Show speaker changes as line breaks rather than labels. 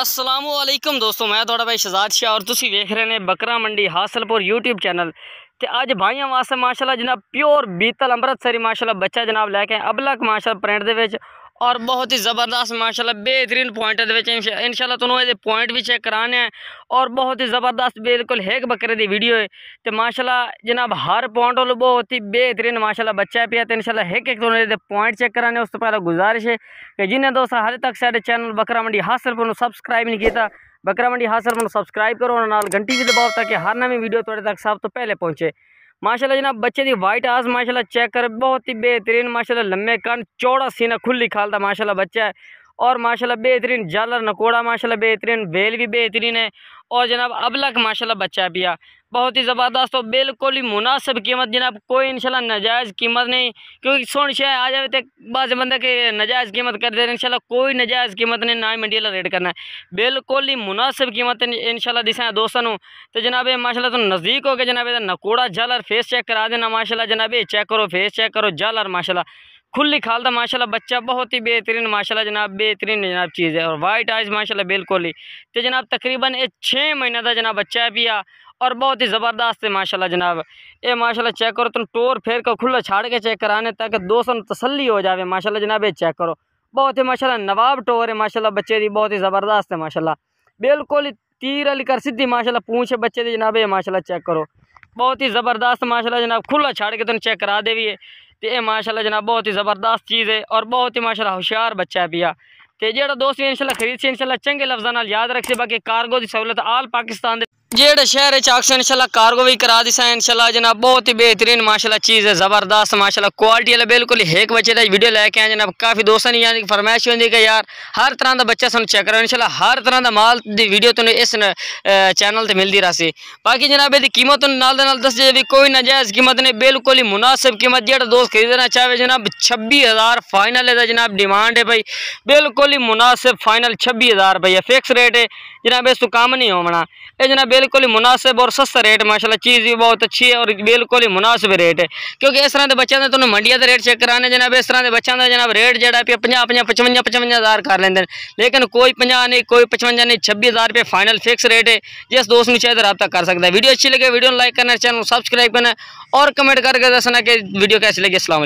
असलम दोस्तों मैं थोड़ा भाई शहजाद शाह और तुम देख रहे ने बकरा मंडी हासलपुर यूट्यूब चैनल तो अज भाइयों वास्ते माशाला जनाब प्योर बीतल अमृतसरी माशाला बच्चा जनाब लैके अबलक माशा प्रिंट के और बहुत ही ज़बरदस्त माशाल्लाह बेहतरीन पॉइंट है इनशाला तुम ये पॉइंट भी चेक कराने हैं और बहुत ही ज़बरदस्त बिल्कुल हेक बकरे की वीडियो है तो माशाला जनाब हर पॉइंट वो बहुत ही बेहतरीन माशाला बच्चा पिया तो इनशाला हेक एक पॉइंट चेक कराने उस तो पहले गुजारिश है कि जिन्हें दोस्तों हाल तक साढ़े चैनल बकरा मंडी हासिल में सबसक्राइब नहीं किया बकरा मंडी हासिल पर सबसक्राइब करो और घंटी भी दबाओ ताकि हर नवी वीडियो थोड़े तक सब तो पहले पहुँचे माशाला जनाब बच्चे की वाइट आस माशाला चेक कर बहुत ही बेहतरीन माशाला लम्बे कान चौड़ा सीना खुली खालता माशाला बच्चा है और माशाल्लाह बेहतरीन जालर नकोड़ा माशाल्लाह बेहतरीन बेल भी बेहतरीन है और जनाब अबलक माशाल्लाह बच्चा पिया बहुत ही ज़बरदस्त और बिल्कुल ही मुनासिब कीमत जनाब कोई इंशाल्लाह नजायज़ कीमत नहीं क्योंकि सोन शायद आ जाए तो बाज बंदा के नजायज़ कीमत कर दे रहे इंशाल्लाह कोई नजायज़ कीमत नहीं ना ही मंडी रेट करना है बिल्कुल ही मुनासिब कीमत इंशाल्लाह दिशा दोस्तों तो जनाब माशाला तो नज़दीक हो गया जनाब नकोड़ा जालर फेस चेक करा देना माशा जनाब चेक करो फेस चेक करो जालर माशा खुली था माशा बच्चा बहुत ही बेहतरीन माशा जनाब बेहतरीन जनाब चीज़ है और वाइट आइज माशा बिल्कुल ही तो जनाब तकरीबन ये छः महीने था जनाब बच्चा पिया और बहुत ही ज़बरदस्त है माशाला जनाब ये माशा चेक करो तुम टोर फेर कर खुला छाड़ के चेक कराने तक दो सौ तसली हो जाए माशाला जनाब ये चेक करो बहुत ही माशा नवाब टोर है माशाला बच्चे की बहुत ही ज़बरदस्त है माशाला बिल्कुल ही तीर अली कर सीधी माशाला पूछ बच्चे की जनाब ये माशाला चेक करो बहुत ही ज़बरदस्त माशाला जनाब खुला छाड़ के तुम चेक करा भी है तो ये माशाला जनाब बहुत ही ज़बरदस्त चीज़ है और बहुत ही माशाला होशियार बच्चा भी आ तो जोड़ा दोस्त भी इंशाल्लाह खरीद से इनशाला चंगे लफ्जा याद रखे बाकी कारगो की सहूलत आल पाकिस्तान जेड़ शहर चाकसो इनशाला कारगो भी करा दिसा इनशाला जनाब बहुत ही बेहतरीन माशाल्लाह चीज़ है ज़बरदस्त माशाल्लाह क्वालिटी वाले बिल्कुल एक बच्चे का वीडियो लैके आए जनाब काफ़ी दोस्तों ने यानी फरमाइश होंगी कि यार हर तरह का बच्चा सू चेक करो इनशाला हर तरह का माल की वीडियो तुम इस चैनल से मिलती रहा बाकी जनाब यदि कीमत नाल दस जाए भी कोई नजायज कीमत नहीं बिल्कुल ही मुनासिब कीमत जो दोस्त खरीदना चाहे जनाब छब्बी हज़ार फाइनल है जनाब डिमांड है भाई बिल्कुल ही मुनासिब फाइनल छब्बी हज़ार रुपये फिक्स रेट है जनाब इस तू कम नहीं होना यह जनाब बिल्कुल ही मुनासिब और सस्ता रेट माशाल्लाह चीज़ भी बहुत अच्छी है और बिल्कुल ही मुनासिब रेट है क्योंकि इस तरह के बच्चों का तुम मंडिया का रेट चेक कराने जनाब इस तरह के बच्चों का जनाब रेट जरा पाँ पंजा पचवंजा पचवंजा हज़ार कर लेंगे लेकिन कोई पंजा नहीं कोई पचवंजा नहीं छब्बी हज़ार रुपये फाइनल फिक्स रेट है जिस दोस्त में चाहिए तो रबता कर सकता है वीडियो अच्छी लगे वीडियो लाइक करना चैनल सब्सक्राइब करना और कमेंट करके दसना कि वीडियो कैसे लगे असल